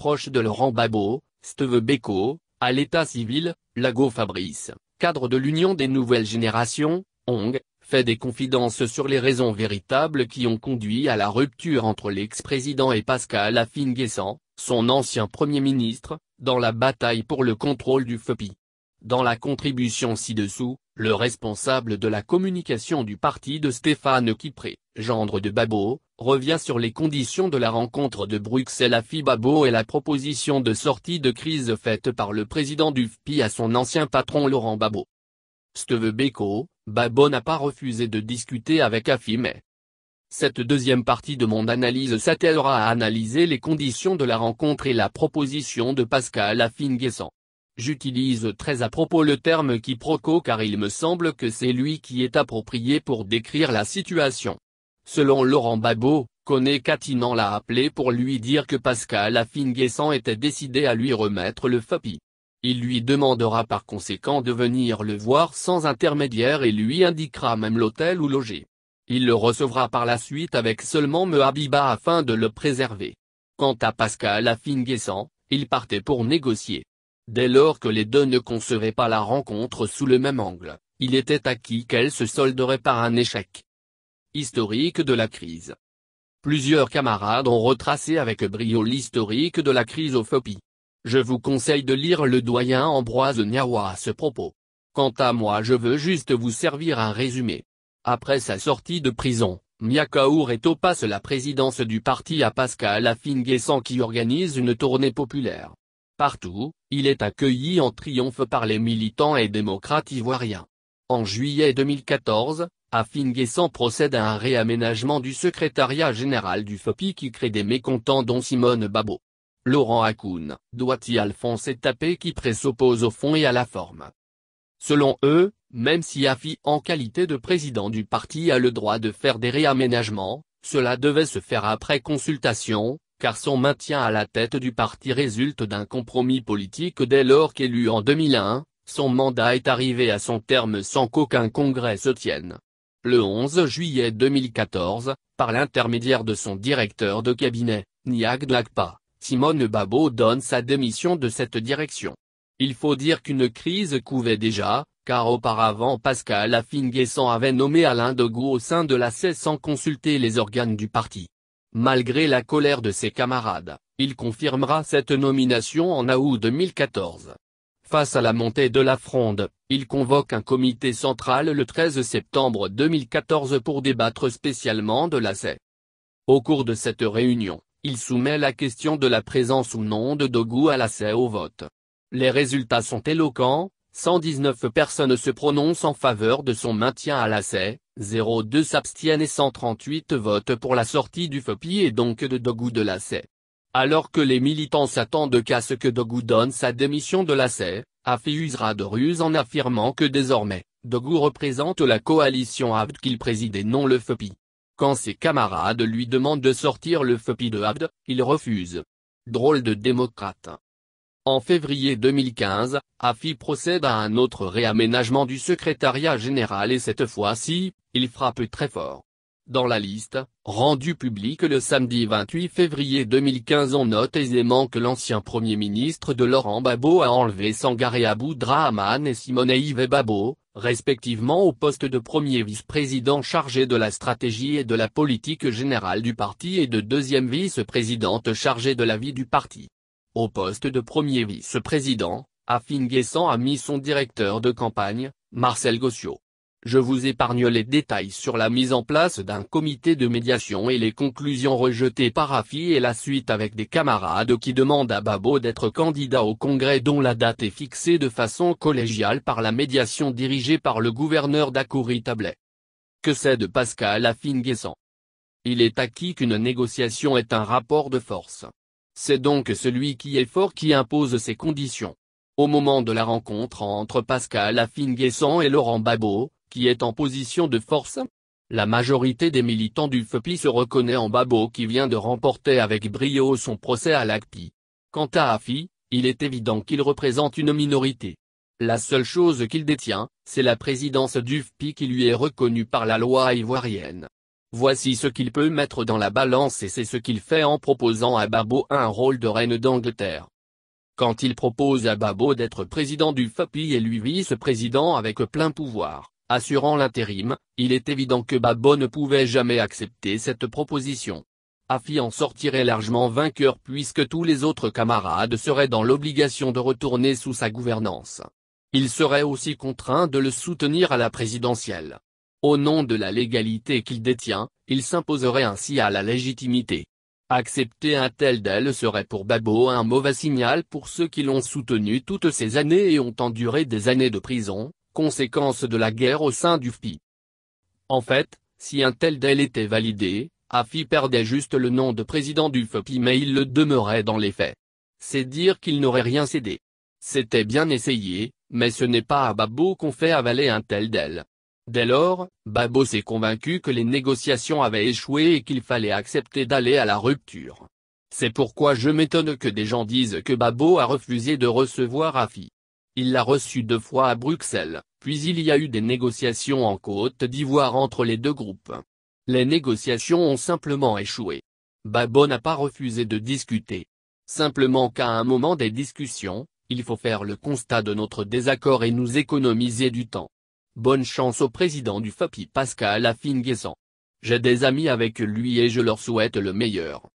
proche de Laurent Babo, Steve Beko, à l'état civil, Lago Fabrice, cadre de l'Union des Nouvelles Générations, Ong, fait des confidences sur les raisons véritables qui ont conduit à la rupture entre l'ex-président et Pascal Affin-Guessant, son ancien Premier ministre, dans la bataille pour le contrôle du FEPI. Dans la contribution ci-dessous, le responsable de la communication du parti de Stéphane Kipré, gendre de Babo, revient sur les conditions de la rencontre de Bruxelles à Babo et la proposition de sortie de crise faite par le président du FPI à son ancien patron Laurent Babo. Steve Beko, Babo n'a pas refusé de discuter avec mais Cette deuxième partie de mon analyse s'attellera à analyser les conditions de la rencontre et la proposition de Pascal Affinguessan. J'utilise très à propos le terme quiproquo car il me semble que c'est lui qui est approprié pour décrire la situation selon Laurent Babot, Coné Katinan l'a appelé pour lui dire que Pascal Affinguessan était décidé à lui remettre le FAPI. Il lui demandera par conséquent de venir le voir sans intermédiaire et lui indiquera même l'hôtel où loger. Il le recevra par la suite avec seulement Mehabiba afin de le préserver. Quant à Pascal Affinguessan, il partait pour négocier. Dès lors que les deux ne concevaient pas la rencontre sous le même angle, il était acquis qu'elle se solderait par un échec. Historique de la crise. Plusieurs camarades ont retracé avec brio l'historique de la crise au Je vous conseille de lire le doyen Ambroise Niawa à ce propos. Quant à moi je veux juste vous servir un résumé. Après sa sortie de prison, est au passe la présidence du parti à Pascal Afinguesan qui organise une tournée populaire. Partout, il est accueilli en triomphe par les militants et démocrates ivoiriens. En juillet 2014, afin procède à un réaménagement du secrétariat général du FOPI qui crée des mécontents dont Simone Babot. Laurent Hakoun, Doiti Alphonse et Tapé qui s'oppose au fond et à la forme. Selon eux, même si Afi en qualité de président du parti a le droit de faire des réaménagements, cela devait se faire après consultation, car son maintien à la tête du parti résulte d'un compromis politique dès lors qu'élu en 2001, son mandat est arrivé à son terme sans qu'aucun congrès se tienne le 11 juillet 2014, par l'intermédiaire de son directeur de cabinet, Niag Dagpa, Simone Babo donne sa démission de cette direction. Il faut dire qu'une crise couvait déjà, car auparavant Pascal Affinguessan avait nommé Alain Dogou au sein de la CES sans consulter les organes du parti. Malgré la colère de ses camarades, il confirmera cette nomination en août 2014. Face à la montée de la fronde, il convoque un comité central le 13 septembre 2014 pour débattre spécialement de la Au cours de cette réunion, il soumet la question de la présence ou non de Dogou à la au vote. Les résultats sont éloquents, 119 personnes se prononcent en faveur de son maintien à la 02 s'abstiennent et 138 votent pour la sortie du FOPI et donc de Dogu de la alors que les militants s'attendent qu'à ce que Dogu donne sa démission de la Afi usera de ruse en affirmant que désormais, Dogou représente la coalition Abd qu'il préside et non le FEPI. Quand ses camarades lui demandent de sortir le FEPI de Abd, il refuse. Drôle de démocrate. En février 2015, AFI procède à un autre réaménagement du secrétariat général et cette fois-ci, il frappe très fort. Dans la liste, rendue publique le samedi 28 février 2015 on note aisément que l'ancien Premier ministre de Laurent Babo a enlevé Sangaré Abou-Drahman et Simone Yves Babo, respectivement au poste de premier vice-président chargé de la stratégie et de la politique générale du parti et de deuxième vice-présidente chargée de la vie du parti. Au poste de premier vice-président, Afin a mis son directeur de campagne, Marcel Gossiot. Je vous épargne les détails sur la mise en place d'un comité de médiation et les conclusions rejetées par Afi et la suite avec des camarades qui demandent à Babo d'être candidat au congrès dont la date est fixée de façon collégiale par la médiation dirigée par le gouverneur d'Akuri Tablet. Que c'est de Pascal Afinguessan. Il est acquis qu'une négociation est un rapport de force. C'est donc celui qui est fort qui impose ses conditions. Au moment de la rencontre entre Pascal Afinguessan et Laurent Babo, qui est en position de force La majorité des militants du FPI se reconnaît en Babo qui vient de remporter avec brio son procès à l'ACPI. Quant à Afi, il est évident qu'il représente une minorité. La seule chose qu'il détient, c'est la présidence du FPI qui lui est reconnue par la loi ivoirienne. Voici ce qu'il peut mettre dans la balance et c'est ce qu'il fait en proposant à Babo un rôle de reine d'Angleterre. Quand il propose à Babo d'être président du FPI et lui vice-président avec plein pouvoir, Assurant l'intérim, il est évident que Babo ne pouvait jamais accepter cette proposition. Afi en sortirait largement vainqueur puisque tous les autres camarades seraient dans l'obligation de retourner sous sa gouvernance. Il serait aussi contraint de le soutenir à la présidentielle. Au nom de la légalité qu'il détient, il s'imposerait ainsi à la légitimité. Accepter un tel d'elle serait pour Babo un mauvais signal pour ceux qui l'ont soutenu toutes ces années et ont enduré des années de prison, conséquence de la guerre au sein du FPI. En fait, si un tel DEL était validé, AFI perdait juste le nom de président du FPI mais il le demeurait dans les faits. C'est dire qu'il n'aurait rien cédé. C'était bien essayé, mais ce n'est pas à Babo qu'on fait avaler un tel DEL. Dès lors, Babo s'est convaincu que les négociations avaient échoué et qu'il fallait accepter d'aller à la rupture. C'est pourquoi je m'étonne que des gens disent que Babo a refusé de recevoir AFI. Il l'a reçu deux fois à Bruxelles, puis il y a eu des négociations en Côte d'Ivoire entre les deux groupes. Les négociations ont simplement échoué. Babo n'a pas refusé de discuter. Simplement qu'à un moment des discussions, il faut faire le constat de notre désaccord et nous économiser du temps. Bonne chance au président du FAPI Pascal Affinguesan. J'ai des amis avec lui et je leur souhaite le meilleur.